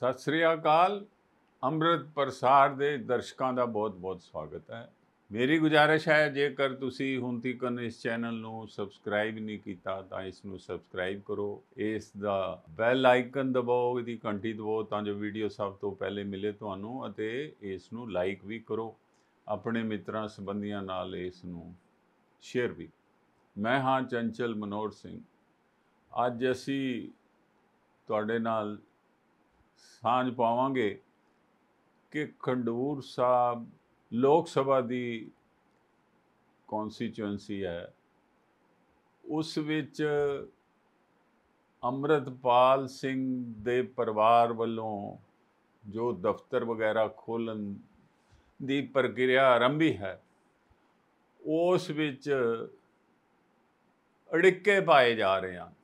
ਸਤਿ ਸ੍ਰੀ ਅਕਾਲ ਅੰਮ੍ਰਿਤ ਪ੍ਰਸਾਰ ਦੇ ਦਰਸ਼ਕਾਂ ਦਾ ਬਹੁਤ-ਬਹੁਤ ਸਵਾਗਤ ਹੈ ਮੇਰੀ ਗੁਜਾਰਿਸ਼ ਹੈ ਜੇਕਰ ਤੁਸੀਂ ਹੁਣ ਤੱਕ ਇਸ ਚੈਨਲ ਨੂੰ ਸਬਸਕ੍ਰਾਈਬ ਨਹੀਂ ਕੀਤਾ ਤਾਂ ਇਸ ਨੂੰ ਸਬਸਕ੍ਰਾਈਬ ਕਰੋ ਇਸ ਦਾ ਬੈਲ ਆਈਕਨ ਦਬਾਓ ਇਹਦੀ ਘੰਟੀ ਦਬਾਓ ਤਾਂ ਜੋ ਵੀਡੀਓ ਸਭ ਤੋਂ ਪਹਿਲੇ ਮਿਲੇ ਤੁਹਾਨੂੰ ਅਤੇ ਇਸ ਨੂੰ ਲਾਈਕ ਵੀ ਕਰੋ ਆਪਣੇ ਮਿੱਤਰਾਂ ਸੰਬੰਧੀਆਂ ਨਾਲ ਇਸ ਨੂੰ ਸ਼ੇਅਰ ਵੀ ਮੈਂ ਹਾਂ ਚੰਚਲ ਮਨੋਰ ਸਿੰਘ ਅੱਜ ਅਸੀਂ ਤੁਹਾਡੇ ਨਾਲ ਸਾਂਝ ਪਾਵਾਂਗੇ ਕਿ ਖੰਡੂਰ ਸਾਹਿਬ ਲੋਕ ਸਭਾ ਦੀ ਕੌਨਸਟੀਚੁਐਂਸੀ ਹੈ ਉਸ ਵਿੱਚ ਅਮਰਤਪਾਲ ਸਿੰਘ ਦੇ ਪਰਿਵਾਰ ਵੱਲੋਂ ਜੋ ਦਫ਼ਤਰ ਵਗੈਰਾ ਖੋਲਣ ਦੀ ਪ੍ਰਕਿਰਿਆ ਆਰੰਭੀ ਹੈ ਉਸ ਵਿੱਚ ਅੜਿੱਕੇ ਪਾਏ ਜਾ ਰਹੇ ਹਨ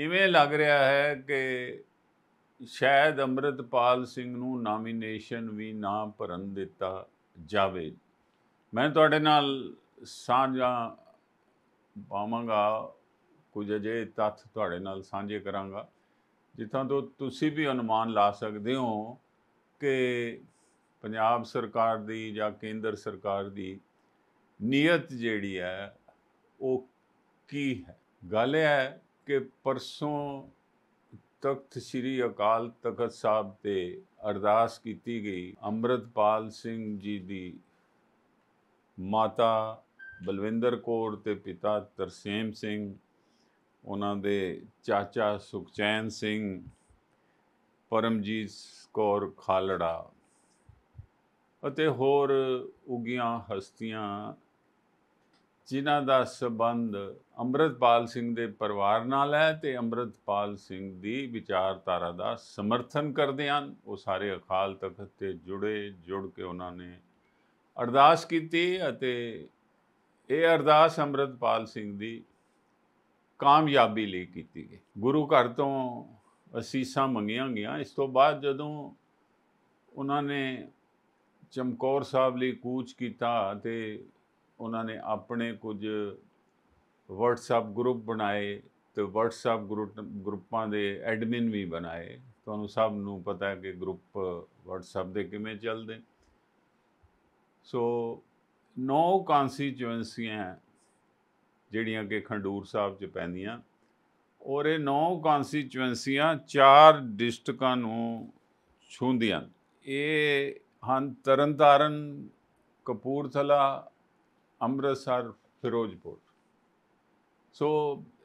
ਇਵੇਂ ਲੱਗ ਰਿਹਾ ਹੈ ਕਿ ਸ਼ਾਇਦ ਅਮਰਿਤਪਾਲ ਸਿੰਘ ਨੂੰ ਨਾਮੀਨੇਸ਼ਨ ਵੀ ਨਾ ਭਰਨ ਦਿੱਤਾ ਜਾਵੇ ਮੈਂ ਤੁਹਾਡੇ ਨਾਲ ਸਾਂਝਾ ਪਾਵਾਂਗਾ ਕੁਝ ਅਜੇ ਤੱਥ ਤੁਹਾਡੇ ਨਾਲ ਸਾਂਝੇ ਕਰਾਂਗਾ ਜਿੱਥਾਂ ਤੋਂ ਤੁਸੀਂ ਵੀ ਅਨੁਮਾਨ ਲਾ ਸਕਦੇ ਹੋ ਕਿ ਪੰਜਾਬ ਸਰਕਾਰ ਦੀ ਜਾਂ ਕੇਂਦਰ ਸਰਕਾਰ ਦੀ ਨੀਅਤ ਜਿਹੜੀ ਹੈ ਉਹ ਕੀ ਹੈ ਗੱਲ ਹੈ ਕਿ ਪਰਸੋਂ ਤਖਤ ਸ੍ਰੀ ਅਕਾਲ ਤਖਤ ਸਾਹਿਬ ਤੇ ਅਰਦਾਸ ਕੀਤੀ ਗਈ ਅੰਮ੍ਰਿਤਪਾਲ ਸਿੰਘ ਜੀ ਦੀ ਮਾਤਾ ਬਲਵਿੰਦਰ ਕੌਰ ਤੇ ਪਿਤਾ ਤਰਸੇਮ ਸਿੰਘ ਉਹਨਾਂ ਦੇ ਚਾਚਾ ਸੁਖਚੈਨ ਸਿੰਘ ਪਰਮਜੀਤ ਕੌਰ ਖਾਲੜਾ ਅਤੇ ਹੋਰ ਉਗੀਆਂ ਹਸਤੀਆਂ ਜਿਨ੍ਹਾਂ ਦਾ ਸਬੰਧ ਅੰਮ੍ਰਿਤਪਾਲ ਸਿੰਘ ਦੇ ਪਰਿਵਾਰ ਨਾਲ ਹੈ ਤੇ ਅੰਮ੍ਰਿਤਪਾਲ ਸਿੰਘ ਦੀ ਵਿਚਾਰਧਾਰਾ ਦਾ ਸਮਰਥਨ ਕਰਦੇ ਹਨ ਉਹ ਸਾਰੇ ਅਕਾਲ ਤਖਤ ਤੇ ਜੁੜੇ ਜੁੜ ਕੇ ਉਹਨਾਂ ਨੇ ਅਰਦਾਸ ਕੀਤੀ ਅਤੇ ਇਹ ਅਰਦਾਸ ਅੰਮ੍ਰਿਤਪਾਲ ਸਿੰਘ ਦੀ ਕਾਮਯਾਬੀ ਲਈ ਕੀਤੀ ਗਈ ਗੁਰੂ ਘਰ ਤੋਂ ਅਸੀਸਾਂ ਮੰਗੀਆਂ ਗਈਆਂ ਇਸ ਤੋਂ ਬਾਅਦ ਜਦੋਂ ਉਹਨਾਂ ਨੇ ਚਮਕੌਰ ਸਾਹਿਬ ਲਈ ਕੂਚ ਕੀਤਾ ਤੇ ਉਹਨਾਂ ਨੇ ਆਪਣੇ ਕੁਝ WhatsApp ਗਰੁੱਪ ਬਣਾਏ ਤੇ WhatsApp ਗਰੁੱਪ ਗਰੁੱਪਾਂ ਦੇ ਐਡਮਿਨ ਵੀ ਬਣਾਏ ਤੁਹਾਨੂੰ ਸਭ ਨੂੰ ਪਤਾ ਹੈ ਕਿ ਗਰੁੱਪ WhatsApp ਦੇ ਕਿਵੇਂ ਚੱਲਦੇ ਸੋ ਨੌ ਕਾਂਸਟੀਚੁਐਂਸੀਆਂ ਜਿਹੜੀਆਂ ਕਿ ਖੰਡੂਰ ਸਾਹਿਬ 'ਚ ਪੈਂਦੀਆਂ ਔਰ ਇਹ ਨੌ ਕਾਂਸਟੀਚੁਐਂਸੀਆਂ ਚਾਰ ਡਿਸਟ੍ਰਿਕਾਂ ਨੂੰ ਛੂੰਦੀਆਂ ਇਹ ਹਨ ਤਰਨਤਾਰਨ ਕਪੂਰਥਲਾ ਅੰਮ੍ਰਿਤਸਰ ਫਿਰੋਜ਼ਪੁਰ ਸੋ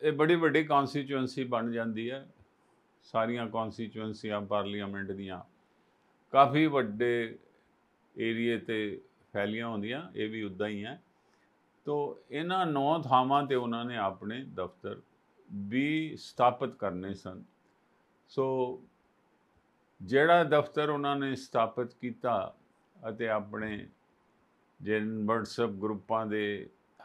ਇਹ ਬੜੀ ਵੱਡੀ ਕਨਸਟੀਚੂਐਂਸੀ ਬਣ ਜਾਂਦੀ ਹੈ ਸਾਰੀਆਂ ਕਨਸਟੀਚੂਐਂਸੀਆਂ ਪਾਰਲੀਮੈਂਟ ਦੀਆਂ ਕਾਫੀ ਵੱਡੇ ਏਰੀਏ ਤੇ ਫੈਲੀਆਂ ਹੁੰਦੀਆਂ ਇਹ ਵੀ ਉਦਾਂ ਹੀ ਹੈ ਤੋਂ ਇਹਨਾਂ ਨੌ ਥਾਵਾਂ ਤੇ ਉਹਨਾਂ ਨੇ ਆਪਣੇ ਦਫ਼ਤਰ ਵੀ ਸਥਾਪਿਤ ਕਰਨੇ ਸਨ ਸੋ ਜਿਹੜਾ ਦਫ਼ਤਰ ਉਹਨਾਂ ਨੇ ਸਥਾਪਿਤ ਕੀਤਾ ਅਤੇ ਆਪਣੇ ਜਿਨ WhatsApp ਗਰੁੱਪਾਂ ਦੇ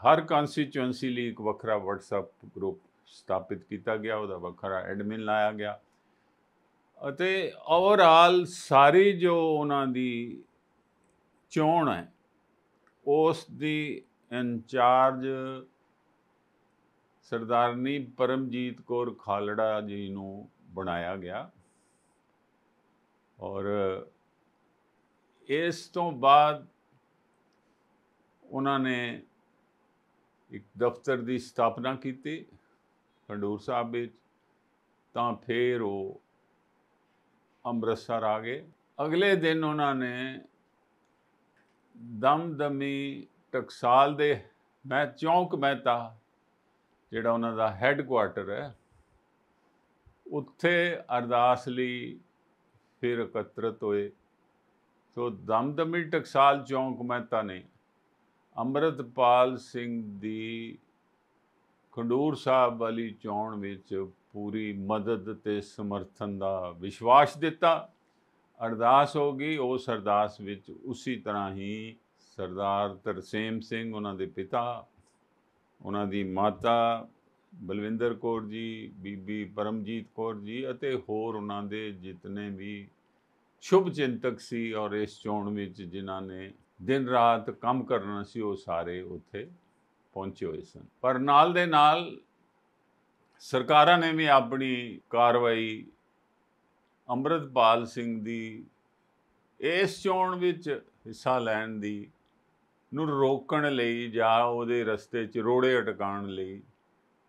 ਹਰ ਕਨਸਟੀਚੁਐਂਸੀ ਲਈ ਇੱਕ ਵੱਖਰਾ WhatsApp ਗਰੁੱਪ ਸਥਾਪਿਤ ਕੀਤਾ ਗਿਆ ਉਹਦਾ ਵੱਖਰਾ ਐਡਮਿਨ ਲਾਇਆ ਗਿਆ ਅਤੇ ਓਵਰਆਲ ਸਾਰੀ ਜੋ ਉਹਨਾਂ ਦੀ ਚੋਣ ਹੈ ਉਸ ਦੀ ਇਨਚਾਰਜ ਸਰਦਾਰਨੀ ਪਰਮਜੀਤ ਕੌਰ ਖਾਲੜਾ ਜੀ ਨੂੰ ਬਣਾਇਆ ਗਿਆ ਔਰ ਇਸ ਤੋਂ ਬਾਅਦ ਉਹਨਾਂ ਨੇ ਇੱਕ ਦਫ਼ਤਰ ਦੀ ਸਥਾਪਨਾ ਕੀਤੀ ਖੰਡੂਰ ਸਾਹਿਬ ਵਿੱਚ ਤਾਂ ਫੇਰ ਉਹ ਅੰਮ੍ਰਿਤਸਰ ਆ ਗਏ ਅਗਲੇ ਦਿਨ ਉਹਨਾਂ ਨੇ ਦਮਦਮੀ ਟਕਸਾਲ ਦੇ ਮੈਂ ਚੌਂਕ ਮਹਿਤਾ ਜਿਹੜਾ ਉਹਨਾਂ ਦਾ ਹੈੱਡਕੁਆਰਟਰ ਹੈ ਉੱਥੇ ਅਰਦਾਸ ਲਈ ਫਿਰ ਇਕੱਤਰਤ ਹੋਏ ਸੋ ਦਮਦਮੀ ਟਕਸਾਲ ਚੌਂਕ ਮਹਿਤਾ ਨੇ ਅੰਮ੍ਰਿਤਪਾਲ ਸਿੰਘ ਦੀ ਖੰਡੂਰ ਸਾਹਿਬ ਵਾਲੀ ਚੋਣ ਵਿੱਚ ਪੂਰੀ ਮਦਦ ਤੇ ਸਮਰਥਨ ਦਾ ਵਿਸ਼ਵਾਸ ਦਿੱਤਾ ਅਰਦਾਸ ਹੋ ਗਈ ਉਸ ਅਰਦਾਸ ਵਿੱਚ ਉਸੇ ਤਰ੍ਹਾਂ ਹੀ ਸਰਦਾਰ ਤਰਸੇਮ ਸਿੰਘ ਉਹਨਾਂ ਦੇ ਪਿਤਾ ਉਹਨਾਂ ਦੀ ਮਾਤਾ ਬਲਵਿੰਦਰ ਕੌਰ ਜੀ ਬੀਬੀ ਪਰਮਜੀਤ ਕੌਰ ਜੀ ਅਤੇ ਹੋਰ ਉਹਨਾਂ ਦੇ ਜਿੰਨੇ ਵੀ ਸ਼ੁਭ ਚਿੰਤਕ ਸੀ ਔਰ ਇਸ ਚੋਣ ਵਿੱਚ ਜਿਨ੍ਹਾਂ ਨੇ ਦਿਨ ਰਾਤ ਕੰਮ ਕਰਨਾ ਸੀ ਉਹ ਸਾਰੇ ਉੱਥੇ ਪਹੁੰਚੇ ਹੋਏ ਸਨ ਪਰ ਨਾਲ ਦੇ ਨਾਲ ਸਰਕਾਰਾਂ ਨੇ ਵੀ ਆਪਣੀ ਕਾਰਵਾਈ ਅੰਮ੍ਰਿਤਪਾਲ ਸਿੰਘ ਦੀ ਇਸ ਚੋਣ ਵਿੱਚ ਹਿੱਸਾ ਲੈਣ ਦੀ ਨੂੰ ਰੋਕਣ ਲਈ ਜਾਂ ਉਹਦੇ ਰਸਤੇ 'ਚ ਰੋੜੇ ਅਟਕਾਉਣ ਲਈ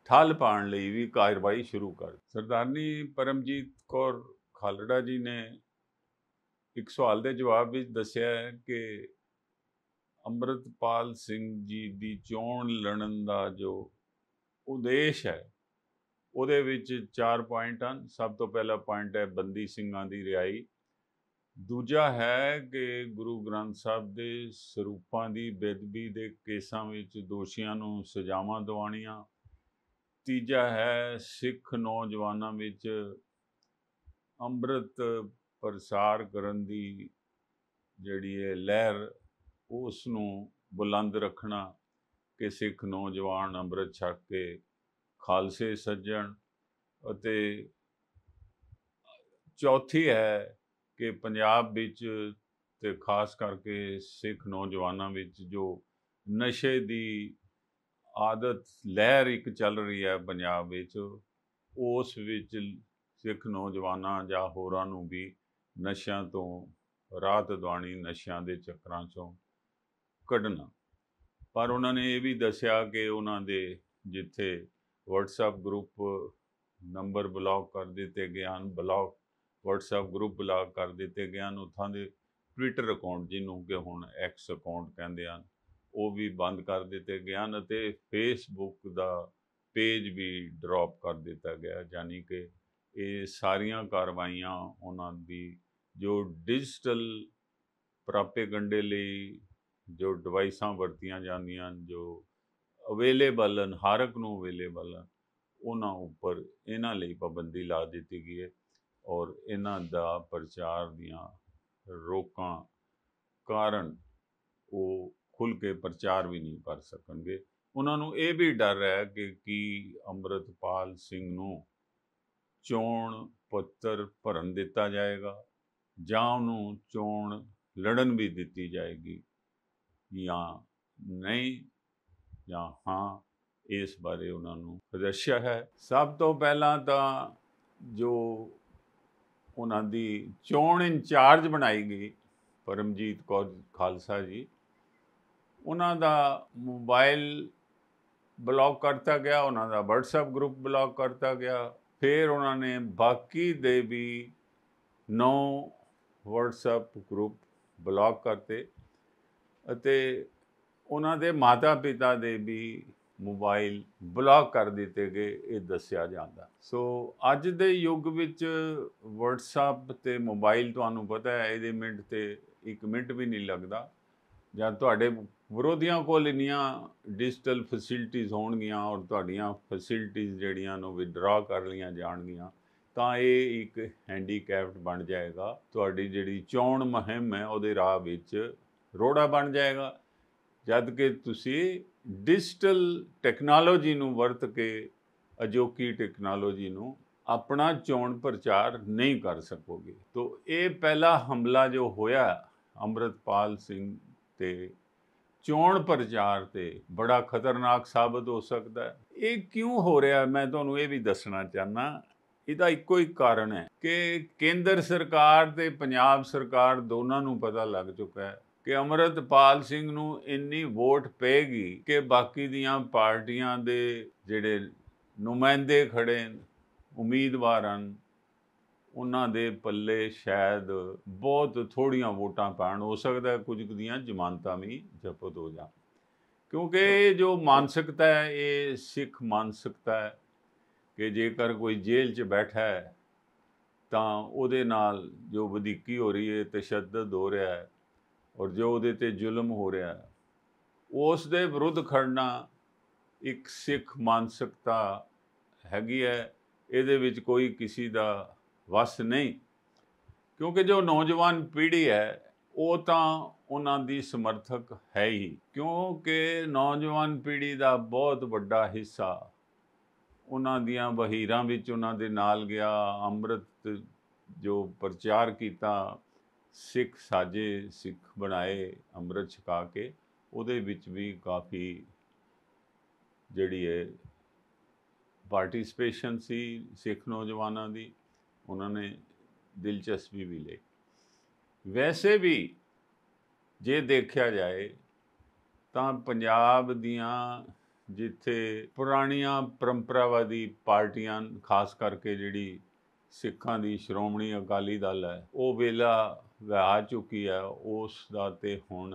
ਠੱਲ ਪਾਉਣ ਲਈ ਵੀ ਕਾਰਵਾਈ ਸ਼ੁਰੂ ਕਰ ਸਰਦਾਰਨੀ ਪਰਮਜੀਤ ਕੌਰ ਖਾਲੜਾ ਜੀ ਨੇ ਇੱਕ ਸਵਾਲ ਦੇ ਜਵਾਬ ਵਿੱਚ ਦੱਸਿਆ ਕਿ ਅੰਮ੍ਰਿਤਪਾਲ ਸਿੰਘ ਜੀ ਦੀ ਚੋਣ ਲੜਨ ਦਾ ਜੋ ਉਦੇਸ਼ ਹੈ ਉਹਦੇ ਵਿੱਚ ਚਾਰ ਪੁਆਇੰਟ ਹਨ ਸਭ ਤੋਂ ਪਹਿਲਾ ਪੁਆਇੰਟ ਹੈ ਬੰਦੀ ਸਿੰਘਾਂ ਦੀ ਰਿਹਾਈ ਦੂਜਾ ਹੈ ਕਿ ਗੁਰੂ ਗ੍ਰੰਥ ਸਾਹਿਬ ਦੇ ਸਰੂਪਾਂ ਦੀ ਬੇਦਬੀ ਦੇ ਕੇਸਾਂ ਵਿੱਚ ਦੋਸ਼ੀਆਂ ਨੂੰ ਸਜ਼ਾਵਾਂ ਦਿਵਾਉਣੀਆਂ ਤੀਜਾ ਹੈ ਸਿੱਖ ਨੌਜਵਾਨਾਂ ਵਿੱਚ ਅੰਮ੍ਰਿਤ ਪ੍ਰਸਾਰ ਕਰਨ ਦੀ ਜਿਹੜੀ ਹੈ ਲਹਿਰ ਉਸ ਨੂੰ ਬੁਲੰਦ ਰੱਖਣਾ ਕਿ ਸਿੱਖ ਨੌਜਵਾਨ ਅੰਮ੍ਰਿਤ ਛਕ ਕੇ ਖਾਲਸੇ ਸੱਜਣ ਅਤੇ ਚੌਥੀ ਹੈ ਕਿ ਪੰਜਾਬ ਵਿੱਚ ਤੇ ਖਾਸ ਕਰਕੇ ਸਿੱਖ ਨੌਜਵਾਨਾਂ ਵਿੱਚ ਜੋ ਨਸ਼ੇ ਦੀ ਆਦਤ ਲਹਿਰ ਇੱਕ ਚੱਲ ਰਹੀ ਹੈ ਪੰਜਾਬ ਵਿੱਚ ਉਸ ਵਿੱਚ ਸਿੱਖ ਨੌਜਵਾਨਾਂ ਜਾਂ ਹੋਰਾਂ ਨੂੰ ਵੀ ਨਸ਼ਿਆਂ ਤੋਂ ਰਾਤ ਦਵਾਣੀ ਨਸ਼ਿਆਂ ਦੇ ਚੱਕਰਾਂ ਚੋਂ ਕੱਢਣਾ ਪਰ ਉਹਨਾਂ ਨੇ ਇਹ ਵੀ ਦੱਸਿਆ ਕਿ ਉਹਨਾਂ ਦੇ ਜਿੱਥੇ WhatsApp ਗਰੁੱਪ ਨੰਬਰ ਬਲੌਕ ਕਰ ਦਿੱਤੇ ਗਏ ਹਨ ਬਲੌਕ WhatsApp ਗਰੁੱਪ ਬਲੌਕ ਕਰ ਦਿੱਤੇ ਗਏ ਹਨ ਉਥਾਂ ਦੇ ਟਵਿੱਟਰ ਅਕਾਊਂਟ ਜਿਹਨੂੰ ਕਿ ਹੁਣ X ਅਕਾਊਂਟ ਕਹਿੰਦੇ ਹਨ ਉਹ ਵੀ ਬੰਦ ਕਰ ਦਿੱਤੇ ਗਏ ਹਨ ਅਤੇ Facebook ਦਾ ਪੇਜ ਵੀ ਡ੍ਰੌਪ ਕਰ ਦਿੱਤਾ ਗਿਆ ਯਾਨੀ ਕਿ ਇਹ ਸਾਰੀਆਂ ਕਾਰਵਾਈਆਂ ਉਹਨਾਂ ਦੀ ਜੋ ਡਿਜੀਟਲ ਪ੍ਰਾਪੇਗੰਡੇ ਲਈ ਜੋ ਡਿਵਾਈਸਾਂ ਵਰਤੀਆਂ ਜਾਂਦੀਆਂ ਹਨ ਜੋ ਅਵੇਲੇਬਲ ਹਨ ਹਾਰਕ ਨੂੰ ਅਵੇਲੇਬਲ ਹਨ ਉਹਨਾਂ ਉੱਪਰ ਇਹਨਾਂ ਲਈ ਪਾਬੰਦੀ ਲਾ ਦਿੱਤੀ ਗਈ ਹੈ ਔਰ ਇਹਨਾਂ ਦਾ ਪ੍ਰਚਾਰ ਦੀਆਂ ਰੋਕਾਂ ਕਾਰਨ ਉਹ ਖੁੱਲ ਕੇ ਪ੍ਰਚਾਰ ਵੀ ਨਹੀਂ ਕਰ ਸਕਣਗੇ ਉਹਨਾਂ ਨੂੰ ਇਹ ਵੀ ਡਰ ਹੈ ਕਿ ਕੀ ਅੰਮ੍ਰਿਤਪਾਲ ਸਿੰਘ ਨੂੰ ਚੋਣ ਪੱਤਰ ਭਰਨ ਦਿੱਤਾ ਜਾਏਗਾ ਜਾਂ ਉਹਨੂੰ ਚੋਣ ਲੜਨ ਵੀ ਦਿੱਤੀ ਜਾਏਗੀ ਜਾਂ ਨਹੀਂ ਜਾਂ ਹਾਂ ਇਸ ਬਾਰੇ ਉਹਨਾਂ ਨੂੰ ਰਸ਼ਿਆ ਹੈ ਸਭ ਤੋਂ ਪਹਿਲਾਂ ਤਾਂ ਜੋ ਉਹਨਾਂ ਦੀ ਚੋਣ ਇੰਚਾਰਜ ਬਣਾਈ ਗਈ ਪਰਮਜੀਤ ਕੌਰ ਖਾਲਸਾ ਜੀ ਉਹਨਾਂ ਦਾ ਮੋਬਾਈਲ ਬਲੌਕ ਕਰਤਾ ਗਿਆ ਉਹਨਾਂ ਦਾ WhatsApp ਗਰੁੱਪ ਬਲੌਕ ਕਰਤਾ ਗਿਆ ਫਿਰ ਉਹਨਾਂ ਨੇ ਬਾਕੀ ਦੇ ਵੀ 9 WhatsApp ਗਰੁੱਪ ਬਲੌਕ ਕਰਤੇ ਅਤੇ ਉਹਨਾਂ ਦੇ ਮਾਤਾ-ਪਿਤਾ ਦੇ ਵੀ ਮੋਬਾਈਲ ਬਲੌਕ ਕਰ ਦਿੱਤੇ ਗਏ ਇਹ ਦੱਸਿਆ ਜਾਂਦਾ ਸੋ ਅੱਜ ਦੇ ਯੁੱਗ ਵਿੱਚ WhatsApp ਤੇ ਮੋਬਾਈਲ ਤੁਹਾਨੂੰ ਪਤਾ ਹੈ ਇਹਦੇ ਮਿੰਟ ਤੇ 1 ਮਿੰਟ ਵੀ ਨਹੀਂ ਲੱਗਦਾ ਜਾਂ ਤੁਹਾਡੇ ਵਿਰੋਧੀਆਂ ਕੋਲ ਇੰਨੀਆਂ ਡਿਜੀਟਲ ਫੈਸਿਲਿਟੀਆਂ ਹੋਣਗੀਆਂ ਔਰ ਤੁਹਾਡੀਆਂ ਫੈਸਿਲਿਟੀਆਂ ਜਿਹੜੀਆਂ ਨੂੰ ਵਿਦਡਰਾ ਕਰ ਲੀਆਂ ਜਾਣਗੀਆਂ ਤਾਂ ਇਹ ਇੱਕ ਹੈਂਡੀਕੈਪਡ ਬਣ ਜਾਏਗਾ ਤੁਹਾਡੀ ਜਿਹੜੀ ਚੋਣ ਮਹਿੰਮ ਹੈ ਉਹਦੇ ਰਾਹ ਵਿੱਚ ਰੋੜਾ ਬਣ ਜਾਏਗਾ ਜਦ ਕਿ ਤੁਸੀਂ ਡਿਜੀਟਲ ਟੈਕਨੋਲੋਜੀ ਨੂੰ ਵਰਤ ਕੇ ਅਜੋਕੀ ਟੈਕਨੋਲੋਜੀ ਨੂੰ ਆਪਣਾ ਚੋਣ ਪ੍ਰਚਾਰ ਨਹੀਂ ਕਰ ਸਕੋਗੇ ਤੋਂ ਇਹ ਪਹਿਲਾ ਹਮਲਾ ਜੋ ਹੋਇਆ ਅਮਰਤਪਾਲ ਸਿੰਘ ਤੇ ਚੋਣ ਪ੍ਰਚਾਰ ਤੇ ਬੜਾ ਖਤਰਨਾਕ ਸਾਬਤ ਹੋ ਸਕਦਾ ਹੈ ਇਹ ਕਿਉਂ ਹੋ ਰਿਹਾ ਮੈਂ ਤੁਹਾਨੂੰ ਇਹ ਵੀ ਦੱਸਣਾ ਚਾਹਨਾ ਇਹਦਾ ਇੱਕੋ ਹੀ ਕਾਰਨ ਹੈ ਕਿ ਕੇਂਦਰ ਸਰਕਾਰ ਤੇ ਪੰਜਾਬ ਸਰਕਾਰ ਦੋਨਾਂ ਨੂੰ ਪਤਾ ਲੱਗ ਚੁੱਕਾ ਹੈ ਕਿ ਅਮਰਤਪਾਲ ਸਿੰਘ ਨੂੰ ਇੰਨੀ ਵੋਟ ਪੈਗੀ ਕਿ ਬਾਕੀ ਦੀਆਂ ਪਾਰਟੀਆਂ ਦੇ ਜਿਹੜੇ ਨੁਮਾਇੰਦੇ ਖੜੇ ਉਮੀਦਵਾਰਾਂ ਉਹਨਾਂ ਦੇ ਪੱਲੇ ਸ਼ਾਇਦ ਬਹੁਤ ਥੋੜੀਆਂ ਵੋਟਾਂ ਪੈਣ ਹੋ ਸਕਦਾ ਕੁਝ ਦੀਆਂ ਜ਼ਮਾਨਤਾਂ ਵੀ ਜ਼ਬਤ ਹੋ ਜਾ ਕਿਉਂਕਿ ਜੋ ਮਾਨਸਿਕਤਾ ਹੈ ਇਹ ਸਿੱਖ ਮਾਨਸਿਕਤਾ ਹੈ ਕਿ ਜੇਕਰ ਕੋਈ ਜੇਲ੍ਹ 'ਚ ਬੈਠਾ ਹੈ ਤਾਂ ਉਹਦੇ ਨਾਲ ਜੋ ਵਧੀਕੀ ਹੋ ਰਹੀ ਹੈ ਤਸ਼ੱਦਦ ਹੋ ਰਿਹਾ ਹੈ ਔਰ ਜੋ ਉਹਦੇ ਤੇ ਜ਼ੁਲਮ ਹੋ ਰਿਹਾ ਉਸ ਦੇ ਵਿਰੁੱਧ ਖੜਨਾ ਇੱਕ ਸਿੱਖ ਮਾਨਸਿਕਤਾ ਹੈਗੀ ਹੈ ਇਹਦੇ ਵਿੱਚ ਕੋਈ ਕਿਸੇ ਦਾ ਵਸ ਨਹੀਂ ਕਿਉਂਕਿ ਜੋ ਨੌਜਵਾਨ ਪੀੜ੍ਹੀ ਹੈ ਉਹ ਤਾਂ ਉਹਨਾਂ ਦੀ ਸਮਰਥਕ ਹੈ ਹੀ ਕਿਉਂਕਿ ਨੌਜਵਾਨ ਪੀੜ੍ਹੀ ਦਾ ਬਹੁਤ ਵੱਡਾ ਹਿੱਸਾ ਉਹਨਾਂ ਦੀਆਂ ਬਹੀਰਾਂ ਵਿੱਚ ਉਹਨਾਂ ਦੇ ਨਾਲ ਗਿਆ ਅੰਮ੍ਰਿਤ ਜੋ ਪ੍ਰਚਾਰ ਕੀਤਾ ਸਿੱਖ ਸਾਜੇ ਸਿੱਖ ਬਣਾਏ ਅੰਮ੍ਰਿਤ ਛਕਾ ਕੇ ਉਹਦੇ ਵਿੱਚ ਵੀ ਕਾਫੀ ਜਿਹੜੀ ਹੈ ਪਾਰਟਿਸਪੇਸ਼ਨ ਸੀ ਸਿੱਖ ਨੌਜਵਾਨਾਂ ਦੀ ਉਹਨਾਂ ਨੇ ਦਿਲਚਸਪੀ ਵੀ ਲਈ ਵੈਸੇ ਵੀ ਜੇ ਦੇਖਿਆ ਜਾਏ ਤਾਂ ਪੰਜਾਬ ਦੀਆਂ ਜਿੱਥੇ ਪੁਰਾਣੀਆਂ ਪਰੰਪਰਾਵਾਦੀ ਪਾਰਟੀਆਂ ਖਾਸ ਕਰਕੇ ਜਿਹੜੀ ਸਿੱਖਾਂ ਦੀ ਸ਼੍ਰੋਮਣੀ ਅਕਾਲੀ ਦਲ ਹੈ ਉਹ ਵੇਲਾ ਆ ਚੁੱਕੀ ਹੈ ਉਸ ਦਾ ਤੇ ਹੁਣ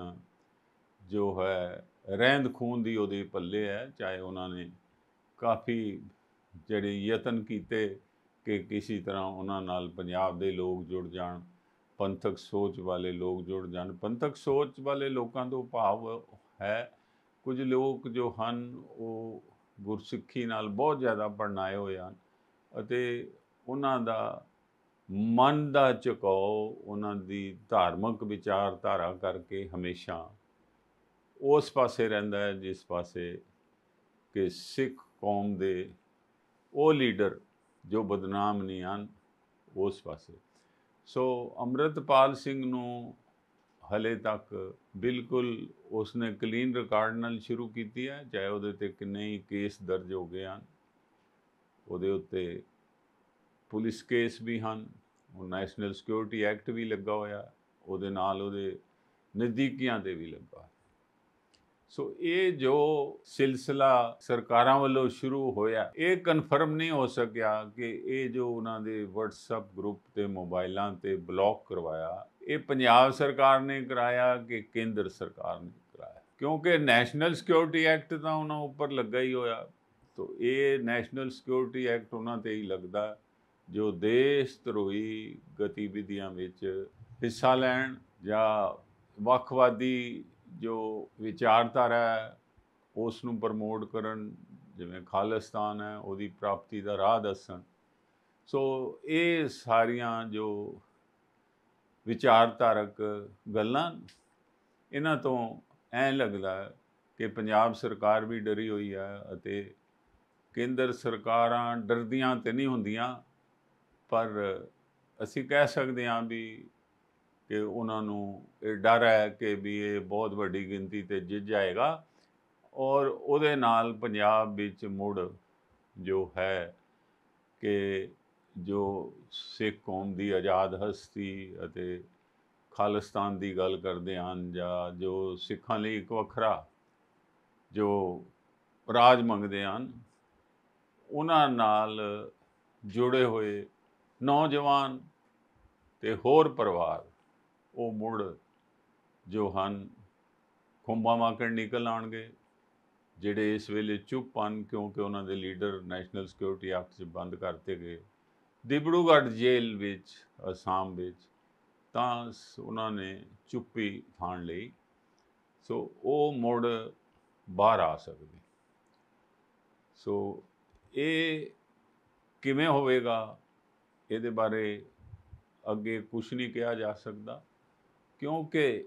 ਜੋ ਹੈ ਰਹਿੰਦ ਖੂਨ ਦੀ ਉਹਦੇ ਪੱਲੇ ਹੈ ਚਾਹੇ ਉਹਨਾਂ ਨੇ ਕਾਫੀ ਜਿਹੜੇ ਯਤਨ ਕੀਤੇ ਕਿ ਕਿਸੇ ਤਰ੍ਹਾਂ ਉਹਨਾਂ ਨਾਲ ਪੰਜਾਬ ਦੇ ਲੋਕ ਜੁੜ ਜਾਣ ਪੰਥਕ ਸੋਚ ਵਾਲੇ ਲੋਕ ਜੁੜ ਜਾਣ ਪੰਥਕ ਸੋਚ ਵਾਲੇ ਲੋਕਾਂ ਤੋਂ ਭਾਵ ਹੈ ਕੁਝ ਲੋਕ ਜੋ ਹਨ ਉਹ ਗੁਰਸਿੱਖੀ ਨਾਲ ਬਹੁਤ ਜ਼ਿਆਦਾ ਪੜਨਾਏ ਹੋਏ ਹਨ ਅਤੇ ਉਹਨਾਂ ਦਾ ਮਨ ਦਾ ਚਕੋ ਉਹਨਾਂ ਦੀ ਧਾਰਮਿਕ ਵਿਚਾਰਧਾਰਾ ਕਰਕੇ ਹਮੇਸ਼ਾ ਉਸ ਪਾਸੇ ਰਹਿੰਦਾ ਹੈ ਜਿਸ ਪਾਸੇ ਕਿ ਸਿੱਖ ਕੌਮ ਦੇ ਉਹ ਲੀਡਰ ਜੋ ਬਦਨਾਮ ਨਹੀਂ ਹਨ ਉਸ ਪਾਸੇ ਸੋ ਅਮਰਤਪਾਲ ਸਿੰਘ ਨੂੰ ਹਲੇ ਤੱਕ ਬਿਲਕੁਲ ਉਸਨੇ ਕਲੀਨ ਰਿਕਾਰਡ ਨਾਲ ਸ਼ੁਰੂ ਕੀਤੀ ਹੈ ਚਾਹੇ ਉਹਦੇ ਤੇ ਕਿੰਨੇ ਹੀ ਕੇਸ ਦਰਜ ਹੋ ਗਏ ਹਨ ਉਹਦੇ ਉੱਤੇ ਪੁਲਿਸ ਕੇਸ ਵੀ ਹਨ ਉਹ ਨੈਸ਼ਨਲ ਸਿਕਿਉਰਿਟੀ ਐਕਟ ਵੀ ਲੱਗਾ ਹੋਇਆ ਉਹਦੇ ਨਾਲ ਉਹਦੇ ਨਜ਼ਦੀਕੀਆਂ ਦੇ ਵੀ ਲੱਗਾ ਸੋ ਇਹ ਜੋ ਸਿਲਸਿਲਾ ਸਰਕਾਰਾਂ ਵੱਲੋਂ ਸ਼ੁਰੂ ਹੋਇਆ ਇਹ ਕਨਫਰਮ ਨਹੀਂ ਹੋ ਸਕਿਆ ਕਿ ਇਹ ਜੋ ਉਹਨਾਂ ਦੇ WhatsApp ਗਰੁੱਪ ਤੇ ਮੋਬਾਈਲਾਂ ਤੇ ਬਲੌਕ ਕਰਵਾਇਆ ਇਹ ਪੰਜਾਬ ਸਰਕਾਰ ਨੇ ਕਰਾਇਆ ਕਿ ਕੇਂਦਰ ਸਰਕਾਰ ਨੇ ਕਰਾਇਆ ਕਿਉਂਕਿ ਨੈਸ਼ਨਲ ਸਿਕਿਉਰਿਟੀ ਐਕਟ ਤਾਂ ਉਹਨਾਂ ਉੱਪਰ ਲੱਗਾ ਹੀ ਹੋਇਆ ਤੋ ਇਹ ਨੈਸ਼ਨਲ ਸਿਕਿਉਰਿਟੀ ਐਕਟ ਉਹਨਾਂ ਤੇ ਹੀ ਲੱਗਦਾ ਜੋ ਦੇਸ਼ ਧਰੋਈ ਗਤੀਵਿਧੀਆਂ ਵਿੱਚ ਹਿੱਸਾ ਲੈਣ ਜਾਂ ਵੱਖਵਾਦੀ ਜੋ ਵਿਚਾਰਧਾਰਾ ਹੈ ਉਸ ਨੂੰ ਪ੍ਰਮੋਟ ਕਰਨ ਜਿਵੇਂ ਖਾਲਿਸਤਾਨ ਹੈ ਉਹਦੀ ਪ੍ਰਾਪਤੀ ਦਾ ਰਾਹ ਦੱਸਣ ਸੋ ਇਹ ਸਾਰੀਆਂ ਜੋ ਵਿਚਾਰਧਾਰਕ ਗੱਲਾਂ ਇਹਨਾਂ ਤੋਂ ਐ ਲੱਗਦਾ ਕਿ ਪੰਜਾਬ ਸਰਕਾਰ ਵੀ ਡਰੀ ਹੋਈ ਹੈ ਅਤੇ ਕੇਂਦਰ ਸਰਕਾਰਾਂ ਡਰਦੀਆਂ ਤੇ ਨਹੀਂ ਹੁੰਦੀਆਂ ਪਰ ਅਸੀਂ ਕਹਿ ਸਕਦੇ ਹਾਂ ਵੀ ਕਿ ਉਹਨਾਂ ਨੂੰ ਇਹ ਡਰ ਹੈ ਕਿ ਵੀ ਇਹ ਬਹੁਤ ਵੱਡੀ ਗਿਣਤੀ ਤੇ ਜਿੱਤ ਜਾਏਗਾ ਔਰ ਉਹਦੇ ਨਾਲ ਪੰਜਾਬ ਵਿੱਚ ਮੁੜ ਜੋ ਹੈ ਕਿ ਜੋ ਸਿੱਖ ਕੌਮ ਦੀ ਆਜ਼ਾਦ ਹਸਤੀ ਅਤੇ ਖਾਲਿਸਤਾਨ ਦੀ ਗੱਲ ਕਰਦੇ ਹਨ ਜਾਂ ਜੋ ਸਿੱਖਾਂ ਲਈ ਇੱਕ ਵੱਖਰਾ ਜੋ ਰਾਜ ਮੰਗਦੇ ਹਨ ਉਹਨਾਂ ਨਾਲ ਜੁੜੇ ਹੋਏ ਨੌਜਵਾਨ ਤੇ ਹੋਰ ਪਰਿਵਾਰ ਉਹ ਮੁੜ ਜੋ ਹਨ ਖੁੰਬਾ ਮਾਕਣ ਨਿਕਲ ਆਣਗੇ ਜਿਹੜੇ ਇਸ ਵੇਲੇ ਚੁੱਪ ਹਨ ਕਿਉਂਕਿ ਉਹਨਾਂ ਦੇ ਲੀਡਰ ਨੈਸ਼ਨਲ ਸਿਕਿਉਰਿਟੀ ਐਕਟ 'ਚ ਬੰਦ ਕਰਤੇ ਗਏ ਦਿਬੜੂਗੜ ਜੇਲ੍ਹ ਵਿੱਚ ਅਸਾਮ ਵਿੱਚ ਤਾਂ ਉਹਨਾਂ ਨੇ ਚੁੱਪੀ ਥਾਣ ਲਈ ਸੋ ਉਹ ਮੁੜ ਬਾਹਰ ਆ ਸਕਦੇ ਸੋ ਇਹ ਕਿਵੇਂ ਹੋਵੇਗਾ ਇਹਦੇ ਬਾਰੇ ਅੱਗੇ ਕੁਝ ਨਹੀਂ ਕਿਹਾ ਜਾ ਸਕਦਾ ਕਿਉਂਕਿ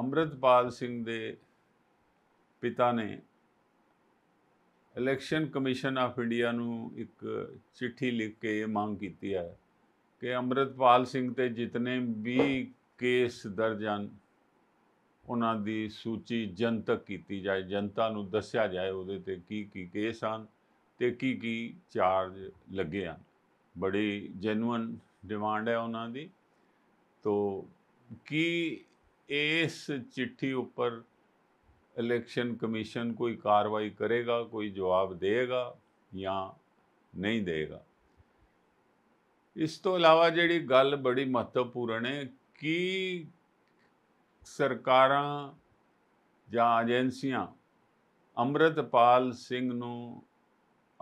ਅਮਰਤਪਾਲ ਸਿੰਘ ਦੇ ਪਿਤਾ ਨੇ ਇਲੈਕਸ਼ਨ ਕਮਿਸ਼ਨ ਆਫ ਇੰਡੀਆ ਨੂੰ ਇੱਕ ਚਿੱਠੀ ਲਿਖ ਕੇ ਇਹ ਮੰਗ ਕੀਤੀ ਹੈ ਕਿ ਅਮਰਤਪਾਲ ਸਿੰਘ ਤੇ ਜਿਤਨੇ ਵੀ ਕੇਸ ਦਰਜ ਹਨ ਉਹਨਾਂ ਦੀ ਸੂਚੀ ਜਨਤਕ ਕੀਤੀ ਜਾਏ ਜਨਤਾ ਨੂੰ ਦੱਸਿਆ ਜਾਏ ਉਹਦੇ ਤੇ ਕੀ ਕੀ ਕੇਸ ਹਨ ਤੇ ਕੀ ਕੀ ਚਾਰਜ ਲੱਗੇ ਹਨ ਬੜੀ ਜੈਨੂਨ ਡਿਮਾਂਡ ਹੈ ਉਹਨਾਂ ਦੀ ਤੋ ਕੀ ਇਸ ਚਿੱਠੀ ਉੱਪਰ ਇਲੈਕਸ਼ਨ ਕਮਿਸ਼ਨ ਕੋਈ ਕਾਰਵਾਈ ਕਰੇਗਾ ਕੋਈ ਜਵਾਬ ਦੇਗਾ ਜਾਂ ਨਹੀਂ ਦੇਗਾ ਇਸ ਤੋਂ ਇਲਾਵਾ ਜਿਹੜੀ ਗੱਲ ਬੜੀ ਮਹੱਤਵਪੂਰਨ ਹੈ ਕਿ ਸਰਕਾਰਾਂ ਜਾਂ ਏਜੰਸੀਆਂ ਅਮਰਤਪਾਲ ਸਿੰਘ ਨੂੰ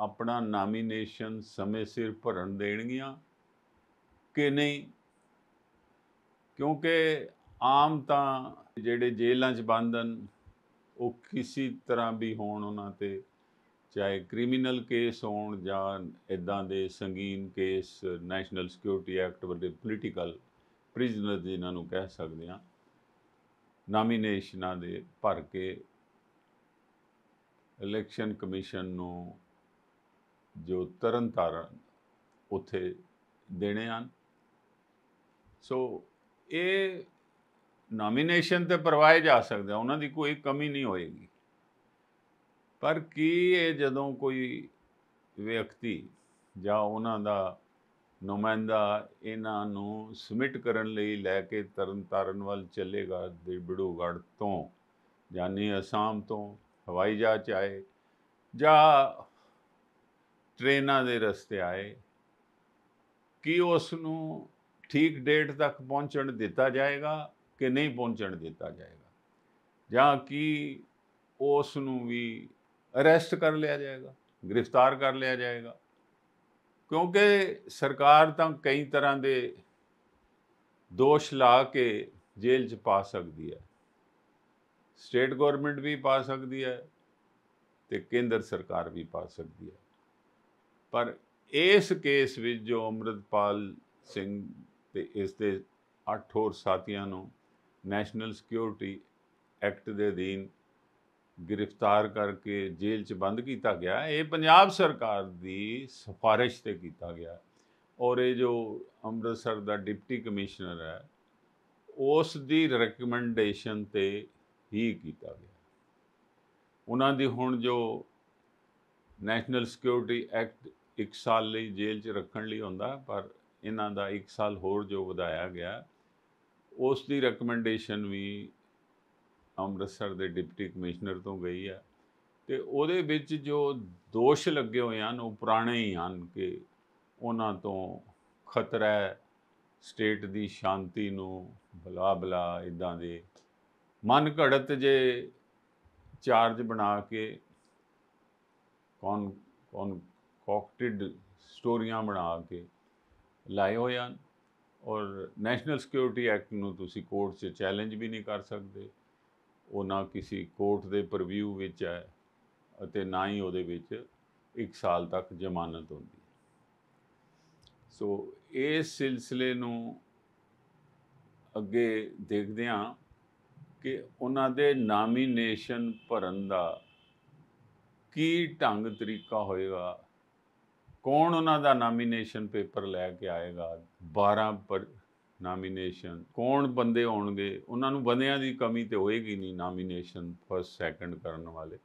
ਆਪਣਾ ਨਾਮੀਨੇਸ਼ਨ ਸਮੇਂ ਸਿਰ ਭਰਨ ਦੇਣਗੀਆਂ ਕਿ ਨਹੀਂ ਕਿਉਂਕਿ ਆਮ ਤਾਂ ਜਿਹੜੇ ਜੇਲ੍ਹਾਂ 'ਚ ਬੰਦਨ ਉਹ ਕਿਸੇ ਤਰ੍ਹਾਂ ਵੀ ਹੋਣ ਉਹਨਾਂ ਤੇ ਚਾਹੇ ਕ੍ਰਿਮੀਨਲ ਕੇਸ ਹੋਣ ਜਾਂ ਇਦਾਂ ਦੇ ਸੰਗੀਨ ਕੇਸ ਨੈਸ਼ਨਲ ਸਿਕਿਉਰਿਟੀ ਐਕਟ ਵਰਗੇ ਪੋਲੀਟੀਕਲ ਪ੍ਰਿਜ਼ਨਰ ਜਿਨ੍ਹਾਂ ਨੂੰ ਕਹਿ ਸਕਦੇ ਆ ਨਾਮੀਨੇਸ਼ਨਾਂ ਦੇ ਭਰ ਕੇ ਇਲੈਕਸ਼ਨ ਕਮਿਸ਼ਨ ਨੂੰ ਜੋ ਤਰਨ ਤਾਰਨ ਉੱਥੇ ਦੇਣੇ ਹਨ ਸੋ ਇਹ ਨਾਮੀਨੇਸ਼ਨ ਤੇ ਪਰਵਾਏ ਜਾ ਸਕਦੇ ਉਹਨਾਂ ਦੀ ਕੋਈ ਕਮੀ ਨਹੀਂ ਹੋਏਗੀ ਪਰ ਕੀ ਇਹ ਜਦੋਂ ਕੋਈ ਵਿਅਕਤੀ ਜਾਂ ਉਹਨਾਂ ਦਾ ਨੁਮਾਇੰਦਾ ਇਹਨਾਂ ਨੂੰ ਸਬਮਿਟ ਕਰਨ ਲਈ ਲੈ ਕੇ ਤਰਨਤਾਰਨ ਵੱਲ ਚੱਲੇਗਾ ਦਿਬੜੂਗੜ ਤੋਂ ਯਾਨੀ ਅਸਾਮ ਤੋਂ ਹਵਾਈ ਜਹਾਜ਼ ਆਏ ਜਾਂ ਟ੍ਰੇਨਾਂ ਦੇ ਰਸਤੇ ਆਏ ਕੀ ਉਸ ਨੂੰ ਠੀਕ ਡੇਟ ਤੱਕ ਪਹੁੰਚਣ ਦਿੱਤਾ ਜਾਏਗਾ ਕਿ ਨਹੀਂ ਪਹੁੰਚਣ ਦਿੱਤਾ ਜਾਏਗਾ ਜਾਂ ਕੀ ਉਸ ਨੂੰ ਵੀ ਅਰੈਸਟ ਕਰ ਲਿਆ ਜਾਏਗਾ ਗ੍ਰਿਫਤਾਰ ਕਰ ਲਿਆ ਜਾਏਗਾ ਕਿਉਂਕਿ ਸਰਕਾਰ ਤਾਂ ਕਈ ਤਰ੍ਹਾਂ ਦੇ ਦੋਸ਼ ਲਾ ਕੇ ਜੇਲ੍ਹ 'ਚ ਪਾ ਸਕਦੀ ਹੈ ਸਟੇਟ ਗਵਰਨਮੈਂਟ ਵੀ ਪਾ ਸਕਦੀ ਹੈ ਤੇ ਕੇਂਦਰ ਸਰਕਾਰ ਵੀ ਪਾ ਸਕਦੀ ਹੈ ਪਰ ਇਸ ਕੇਸ ਵਿੱਚ ਜੋ ਅਮਰਤਪਾਲ ਸਿੰਘ ਤੇ ਇਸ ਦੇ 8 ਹੋਰ ਸਾਥੀਆਂ ਨੂੰ ਨੈਸ਼ਨਲ ਸਿਕਿਉਰਿਟੀ ਐਕਟ ਦੇ ਅਧੀਨ ਗ੍ਰਿਫਤਾਰ ਕਰਕੇ ਜੇਲ੍ਹ 'ਚ ਬੰਦ ਕੀਤਾ ਗਿਆ ਇਹ ਪੰਜਾਬ ਸਰਕਾਰ ਦੀ ਸਿਫਾਰਿਸ਼ ਤੇ ਕੀਤਾ ਗਿਆ ਔਰ ਇਹ ਜੋ ਅੰਮ੍ਰਿਤਸਰ ਦਾ ਡਿਪਟੀ ਕਮਿਸ਼ਨਰ ਹੈ ਉਸ ਦੀ ਰეკਮੈਂਡੇਸ਼ਨ ਤੇ ਹੀ ਕੀਤਾ ਗਿਆ ਉਹਨਾਂ ਦੀ ਹੁਣ ਜੋ ਨੈਸ਼ਨਲ ਸਿਕਿਉਰਿਟੀ ਐਕਟ 1 ਸਾਲ ਲਈ ਜੇਲ੍ਹ 'ਚ ਰੱਖਣ ਲਈ ਹੁੰਦਾ ਪਰ ਇਹਨਾਂ ਦਾ 1 ਸਾਲ ਹੋਰ ਜੋ ਵਧਾਇਆ ਗਿਆ ਉਸ ਦੀ ਰეკਮੈਂਡੇਸ਼ਨ ਵੀ ਅੰਮ੍ਰਿਤਸਰ ਦੇ ਡਿਪਟੀ ਕਮਿਸ਼ਨਰ ਤੋਂ ਗਈ ਹੈ ਤੇ ਉਹਦੇ ਵਿੱਚ ਜੋ ਦੋਸ਼ ਲੱਗੇ ਹੋਏ ਹਨ ਉਹ ਪੁਰਾਣੇ ਹੀ ਹਨ ਕਿ ਉਹਨਾਂ ਤੋਂ ਖਤਰਾ ਸਟੇਟ ਦੀ ਸ਼ਾਂਤੀ ਨੂੰ ਬਲਾ ਬਲਾ ਇਦਾਂ ਦੇ ਮਨ ਘੜਤ ਜੇ ਚਾਰਜ ਬਣਾ ਕੇ ਕੌਣ ਕੌਣ ਕੌਕਟਿਡ ਸਟੋਰੀਆਂ ਬਣਾ ਕੇ ਲਾਏ ਹੋਏ ਹਨ ਔਰ ਨੈਸ਼ਨਲ ਸਿਕਿਉਰਿਟੀ ਐਕਟ ਨੂੰ ਤੁਸੀਂ ਕੋਰਟ 'ਚ ਚੈਲੰਜ ਵੀ ਨਹੀਂ ਕਰ ਸਕਦੇ ਉਹ ਨਾ ਕਿਸੇ ਕੋਰਟ ਦੇ ਪਰਵਿਊ ਵਿੱਚ ਹੈ ਅਤੇ ਨਾ ਹੀ ਉਹਦੇ ਵਿੱਚ 1 ਸਾਲ ਤੱਕ ਜ਼ਮਾਨਤ ਹੁੰਦੀ ਸੋ ਇਸ ਸਿਲਸਿਲੇ ਨੂੰ ਅੱਗੇ ਦੇਖਦੇ ਹਾਂ ਕਿ ਉਹਨਾਂ ਦੇ ਨਾਮੀਨੇਸ਼ਨ ਭਰਨ ਦਾ ਕੀ ਢੰਗ ਤਰੀਕਾ ਹੋਏਗਾ ਕੌਣ ਉਹਨਾਂ ਦਾ ਨਾਮੀਨੇਸ਼ਨ ਪੇਪਰ ਲੈ ਕੇ ਆਏਗਾ 12 ਪਰ ਨਾਮੀਨੇਸ਼ਨ ਕੌਣ ਬੰਦੇ ਹੋਣਗੇ ਉਹਨਾਂ ਨੂੰ ਬੰਦਿਆਂ ਦੀ ਕਮੀ ਤੇ ਹੋਏਗੀ ਨਹੀਂ ਨਾਮੀਨੇਸ਼ਨ ਫਸਟ ਸੈਕੰਡ ਕਰਨ ਵਾਲੇ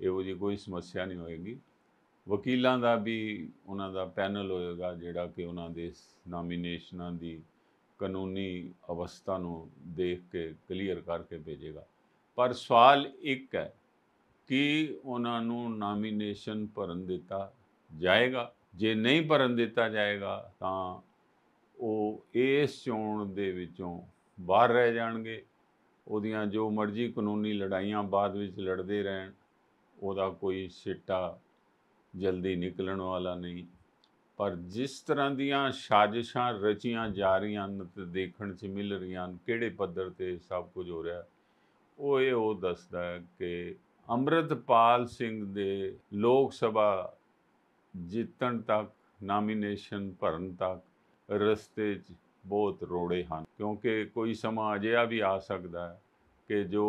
ਇਹੋ ਜੀ ਕੋਈ ਸਮੱਸਿਆ ਨਹੀਂ ਹੋਏਗੀ ਵਕੀਲਾਂ ਦਾ ਵੀ ਉਹਨਾਂ ਦਾ ਪੈਨਲ ਹੋਏਗਾ ਜਿਹੜਾ ਕਿ ਉਹਨਾਂ ਦੇ ਨਾਮੀਨੇਸ਼ਨਾਂ ਦੀ ਕਾਨੂੰਨੀ ਅਵਸਥਾ ਨੂੰ ਦੇਖ ਕੇ ਕਲੀਅਰ ਕਰਕੇ ਭੇਜੇਗਾ ਪਰ ਸਵਾਲ ਇੱਕ ਹੈ ਕਿ ਉਹਨਾਂ ਨੂੰ ਨਾਮੀਨੇਸ਼ਨ ਭਰਨ ਦਿੱਤਾ ਜਾਏਗਾ ਜੇ ਨਹੀਂ ਭਰਨ ਦਿੱਤਾ ਜਾਏਗਾ ਤਾਂ ਉਹ ਇਸ ਚੋਣ ਦੇ ਵਿੱਚੋਂ ਬਾਹਰ ਰਹਿ ਜਾਣਗੇ ਉਹਦੀਆਂ ਜੋ ਮਰਜ਼ੀ ਕਾਨੂੰਨੀ ਲੜਾਈਆਂ ਬਾਅਦ ਵਿੱਚ ਲੜਦੇ ਰਹਿਣ ਉਹਦਾ ਕੋਈ ਸਿੱਟਾ ਜਲਦੀ ਨਿਕਲਣ ਵਾਲਾ ਨਹੀਂ ਪਰ ਜਿਸ ਤਰ੍ਹਾਂ ਦੀਆਂ ਸਾਜ਼ਿਸ਼ਾਂ ਰਚੀਆਂ ਜਾ ਰਹੀਆਂ ਹਨ ਤੇ ਦੇਖਣ 'ਚ ਮਿਲ ਰਹੀਆਂ ਹਨ ਕਿਹੜੇ ਪੱਧਰ ਤੇ ਸਭ ਕੁਝ ਹੋ ਰਿਹਾ ਉਹ ਇਹ ਉਹ ਦੱਸਦਾ ਹੈ ਕਿ ਅਮਰਤਪਾਲ ਸਿੰਘ ਦੇ ਲੋਕ ਸਭਾ ਜਿੱਤਣ ਤੱਕ ਨਾਮੀਨੇਸ਼ਨ ਭਰਨ ਤੱਕ ਰਸਤੇ 'ਚ ਬਹੁਤ ਰੋੜੇ ਹਨ ਕਿਉਂਕਿ ਕੋਈ ਸਮਾਂ ਅਜਿਹਾ ਵੀ ਆ ਸਕਦਾ ਹੈ ਕਿ ਜੋ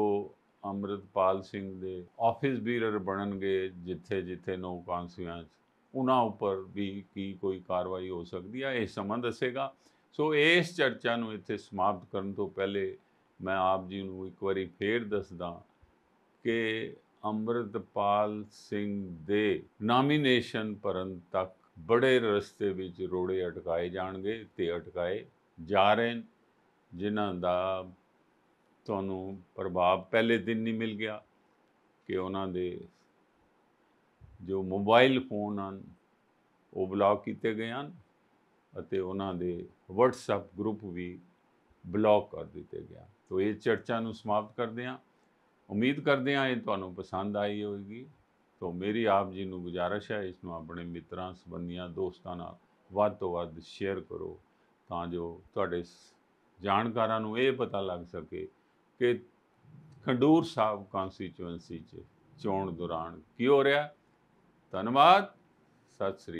ਅਮਰਤਪਾਲ ਸਿੰਘ ਦੇ ਆਫਿਸ ਬੀਰਰ ਬਣਨਗੇ ਜਿੱਥੇ ਜਿੱਥੇ ਨੌ ਕਾਂਸੀਆਂ 'ਚ ਉਹਨਾਂ ਉੱਪਰ ਵੀ ਕੀ ਕੋਈ ਕਾਰਵਾਈ ਹੋ ਸਕਦੀ ਹੈ ਇਹ ਸਮਾਂ ਦੱਸੇਗਾ ਸੋ ਇਸ ਚਰਚਾ ਨੂੰ ਇੱਥੇ ਸਮਾਪਤ ਕਰਨ ਤੋਂ ਪਹਿਲੇ ਮੈਂ ਆਪ ਜੀ ਨੂੰ ਇੱਕ ਵਾਰੀ ਫੇਰ ਦੱਸਦਾ ਕਿ ਅੰਮ੍ਰਿਤਪਾਲ ਸਿੰਘ ਦੇ ਨਾਮੀਨੇਸ਼ਨ ਭਰਨ ਤੱਕ ਬੜੇ ਰਸਤੇ ਵਿੱਚ ਰੋੜੇ ਅਟਕਾਏ ਜਾਣਗੇ ਤੇ ਅਟਕਾਏ ਜਾ ਰਹੇ ਜਿਨ੍ਹਾਂ ਦਾ ਤੁਹਾਨੂੰ ਪ੍ਰਭਾਵ ਪਹਿਲੇ ਦਿਨ ਨਹੀਂ ਮਿਲ ਗਿਆ ਕਿ ਉਹਨਾਂ ਦੇ ਜੋ ਮੋਬਾਈਲ ਫੋਨ ਹਨ ਉਹ ਬਲੌਕ ਕੀਤੇ ਗਏ ਹਨ ਅਤੇ ਉਹਨਾਂ ਦੇ WhatsApp ਗਰੁੱਪ ਵੀ ਬਲੌਕ ਕਰ ਦਿੱਤੇ ਗਿਆ ਤੋ ਇਹ ਚਰਚਾ ਨੂੰ ਸਮਾਪਤ ਕਰਦੇ ਹਾਂ ਉਮੀਦ ਕਰਦੇ ਹਾਂ ਇਹ ਤੁਹਾਨੂੰ ਪਸੰਦ ਆਈ ਹੋਵੇਗੀ ਤੋਂ ਮੇਰੀ ਆਪ ਜੀ ਨੂੰ ਗੁਜਾਰਿਸ਼ ਹੈ ਇਸ ਨੂੰ ਆਪਣੇ ਮਿੱਤਰਾਂ ਸਬੰਧੀਆਂ ਦੋਸਤਾਂ ਨਾਲ ਵੱਧ ਤੋਂ ਵੱਧ ਸ਼ੇਅਰ ਕਰੋ ਤਾਂ ਜੋ ਤੁਹਾਡੇ ਜਾਣਕਾਰਾਂ ਨੂੰ ਇਹ ਪਤਾ ਲੱਗ ਸਕੇ ਕਿ ਖੰਡੂਰ ਸਾਹਿਬ ਕਾਂਸਟੀਚੁਐਂਸੀ 'ਚ ਚੋਣ ਦੌਰਾਨ ਕੀ ਹੋ ਰਿਹਾ ਧੰਨਵਾਦ ਸਤਿ ਸ੍ਰੀ